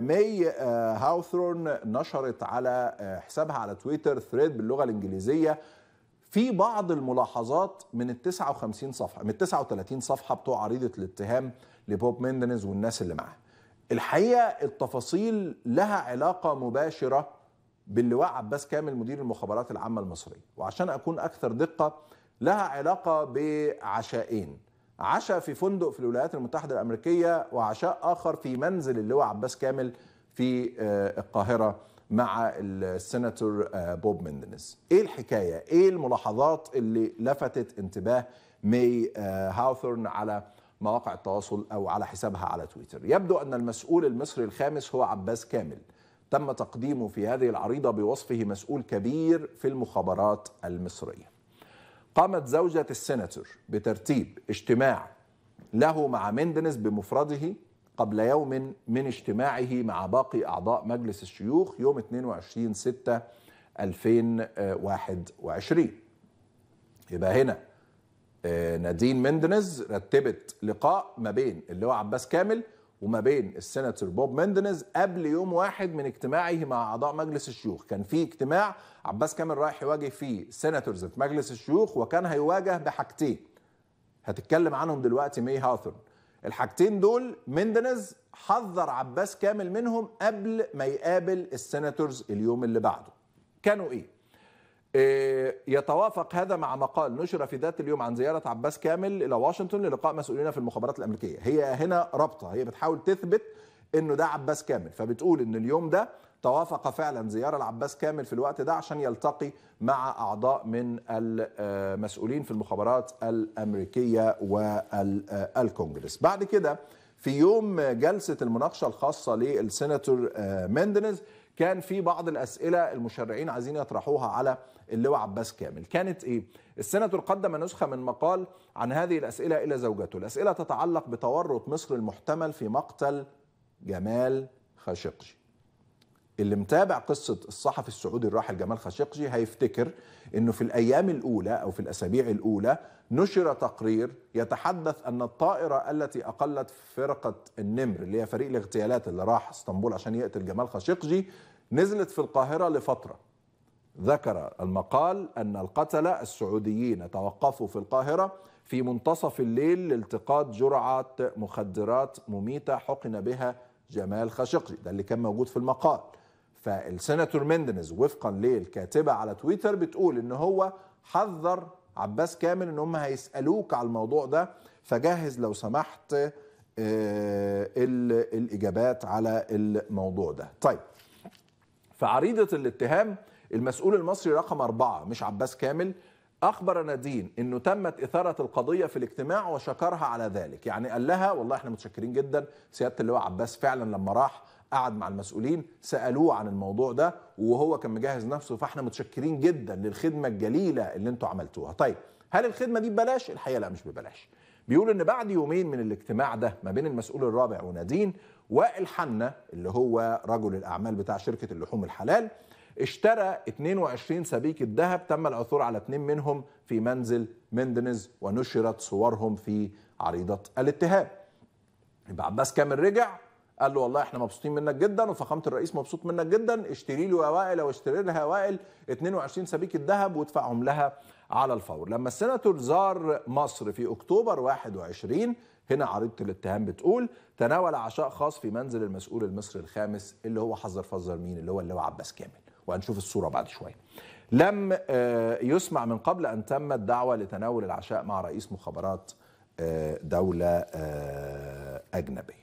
ماي آه، هاوثرون نشرت على آه، حسابها على تويتر ثريد باللغه الانجليزيه في بعض الملاحظات من ال 59 صفحه من ال 39 صفحه بتوع عريضه الاتهام لبوب ميندنز والناس اللي معاه. الحقيقه التفاصيل لها علاقه مباشره باللواء عباس كامل مدير المخابرات العامه المصريه، وعشان اكون اكثر دقه لها علاقه بعشائين. عشاء في فندق في الولايات المتحدة الأمريكية وعشاء آخر في منزل اللواء عباس كامل في آه، القاهرة مع السيناتور آه، بوب مندنس ايه الحكاية ايه الملاحظات اللي لفتت انتباه مي آه، هاوثورن على مواقع التواصل او على حسابها على تويتر يبدو ان المسؤول المصري الخامس هو عباس كامل تم تقديمه في هذه العريضة بوصفه مسؤول كبير في المخابرات المصرية قامت زوجة السيناتور بترتيب اجتماع له مع مندنس بمفرده قبل يوم من اجتماعه مع باقي أعضاء مجلس الشيوخ يوم 22 6 2021 يبقى هنا آه، نادين مندنز رتبت لقاء ما بين اللواء عباس كامل وما بين السناتور بوب مندنز قبل يوم واحد من اجتماعه مع اعضاء مجلس الشيوخ كان في اجتماع عباس كامل رايح يواجه فيه سيناتورز في مجلس الشيوخ وكان هيواجه بحاجتين هتتكلم عنهم دلوقتي مي هاثورن الحاجتين دول مندنز حذر عباس كامل منهم قبل ما يقابل السناتورز اليوم اللي بعده كانوا ايه آه، يتوافق هذا مع مقال نشر في ذات اليوم عن زيارة عباس كامل إلى واشنطن للقاء مسؤولين في المخابرات الأمريكية هي هنا رابطة هي بتحاول تثبت أنه ده عباس كامل فبتقول أن اليوم ده توافق فعلا زيارة لعباس كامل في الوقت ده عشان يلتقي مع أعضاء من المسؤولين في المخابرات الأمريكية والكونجرس بعد كده في يوم جلسة المناقشة الخاصة للسيناتور آه، مندنز كان في بعض الاسئله المشرعين عايزين يطرحوها على اللواء عباس كامل كانت ايه السيناتور قدم نسخه من مقال عن هذه الاسئله الى زوجته الاسئله تتعلق بتورط مصر المحتمل في مقتل جمال خاشقجي اللي متابع قصة الصحفي السعودي الراحل جمال خاشقجي هيفتكر انه في الايام الاولى او في الاسابيع الاولى نشر تقرير يتحدث ان الطائرة التي اقلت فرقة النمر اللي هي فريق الاغتيالات اللي راح اسطنبول عشان يقتل جمال خاشقجي نزلت في القاهرة لفترة ذكر المقال أن القتلة السعوديين توقفوا في القاهرة في منتصف الليل لالتقاط جرعة مخدرات مميتة حقن بها جمال خاشقجي ده اللي كان موجود في المقال فالسيناتور مندنز وفقا للكاتبة على تويتر بتقول ان هو حذر عباس كامل ان هيسألوك على الموضوع ده فجهز لو سمحت آه، الاجابات على الموضوع ده طيب في عريضة الاتهام المسؤول المصري رقم أربعة مش عباس كامل أخبر نادين أنه تمت إثارة القضية في الاجتماع وشكرها على ذلك يعني قال لها والله احنا متشكرين جدا سيادة اللواء عباس فعلا لما راح قعد مع المسؤولين سألوه عن الموضوع ده وهو كان مجهز نفسه فاحنا متشكرين جدا للخدمة الجليلة اللي انتوا عملتوها طيب هل الخدمة دي ببلاش؟ الحقيقة لا مش ببلاش بيقول ان بعد يومين من الاجتماع ده ما بين المسؤول الرابع ونادين وائل حنا اللي هو رجل الاعمال بتاع شركه اللحوم الحلال اشترى 22 سبيكة ذهب تم العثور على اثنين منهم في منزل مندنز ونشرت صورهم في عريضة الاتهام يبقى عباس كامل رجع قال له والله احنا مبسوطين منك جدا وفخامه الرئيس مبسوط منك جدا اشتري له يا وائل او اشتري لها وائل 22 سبيكه ذهب وادفعهم لها على الفور لما السناتور زار مصر في اكتوبر 21 هنا عريضة الاتهام بتقول تناول عشاء خاص في منزل المسؤول المصري الخامس اللي هو حذر فزر مين اللي هو اللواء عباس كامل وهنشوف الصورة بعد شوية لم آه، يسمع من قبل أن تمت دعوة لتناول العشاء مع رئيس مخابرات آه، دولة آه، أجنبية